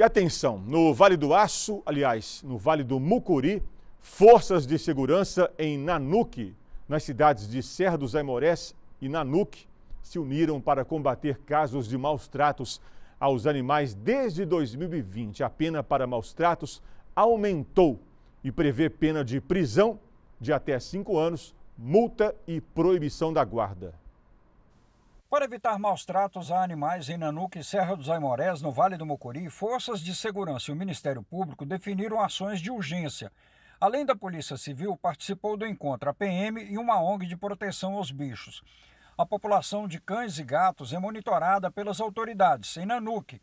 E atenção, no Vale do Aço, aliás, no Vale do Mucuri, forças de segurança em Nanuque, nas cidades de Serra dos Aimorés e Nanuque, se uniram para combater casos de maus tratos aos animais desde 2020. A pena para maus tratos aumentou e prevê pena de prisão de até cinco anos, multa e proibição da guarda. Para evitar maus tratos a animais em Nanuque e Serra dos Aimorés, no Vale do Mocori, forças de segurança e o Ministério Público definiram ações de urgência. Além da Polícia Civil, participou do encontro a PM e uma ONG de proteção aos bichos. A população de cães e gatos é monitorada pelas autoridades em Nanuque.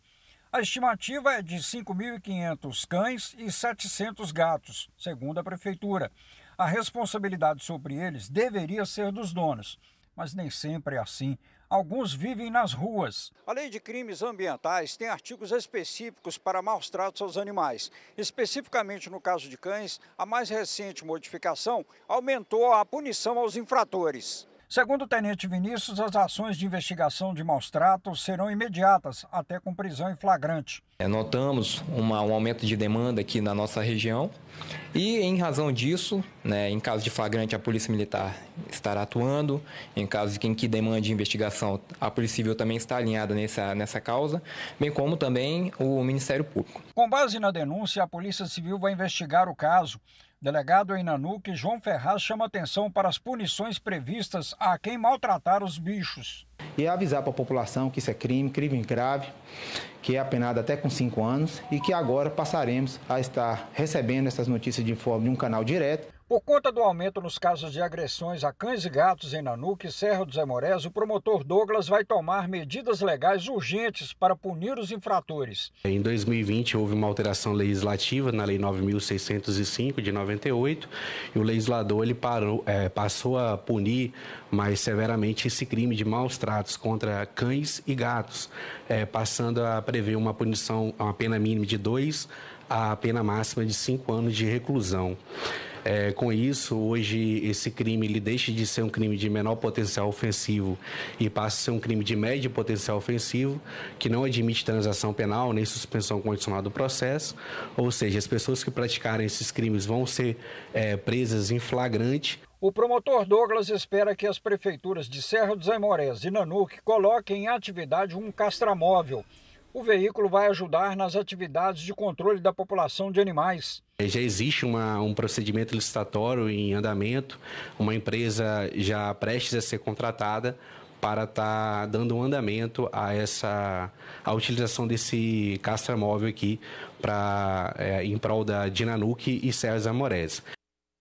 A estimativa é de 5.500 cães e 700 gatos, segundo a prefeitura. A responsabilidade sobre eles deveria ser dos donos, mas nem sempre é assim alguns vivem nas ruas. Além de crimes ambientais, tem artigos específicos para maus tratos aos animais. Especificamente no caso de cães, a mais recente modificação aumentou a punição aos infratores. Segundo o tenente Vinícius, as ações de investigação de maus-tratos serão imediatas, até com prisão em flagrante. É, notamos uma, um aumento de demanda aqui na nossa região e, em razão disso, né, em caso de flagrante, a Polícia Militar estará atuando, em caso de quem que demande investigação, a Polícia Civil também está alinhada nessa, nessa causa, bem como também o Ministério Público. Com base na denúncia, a Polícia Civil vai investigar o caso. Delegado em Nanuque, João Ferraz chama atenção para as punições previstas a quem maltratar os bichos. E avisar para a população que isso é crime, crime grave, que é apenado até com cinco anos e que agora passaremos a estar recebendo essas notícias de forma de um canal direto. Por conta do aumento nos casos de agressões a cães e gatos em Nanuque e Serra dos Amorés, o promotor Douglas vai tomar medidas legais urgentes para punir os infratores. Em 2020 houve uma alteração legislativa na Lei 9.605 de 98 e o legislador ele parou, é, passou a punir mais severamente esse crime de maus tratos contra cães e gatos, é, passando a prever uma punição, uma pena mínima de dois a pena máxima de cinco anos de reclusão. É, com isso, hoje esse crime ele deixa de ser um crime de menor potencial ofensivo e passa a ser um crime de médio potencial ofensivo, que não admite transação penal nem suspensão condicional do processo. Ou seja, as pessoas que praticarem esses crimes vão ser é, presas em flagrante. O promotor Douglas espera que as prefeituras de Serra dos Aimorés e Nanuque coloquem em atividade um castramóvel o veículo vai ajudar nas atividades de controle da população de animais. Já existe uma, um procedimento licitatório em andamento, uma empresa já prestes a ser contratada para estar tá dando um andamento a essa a utilização desse móvel aqui para é, em prol da Dinanuc e Serras Amores.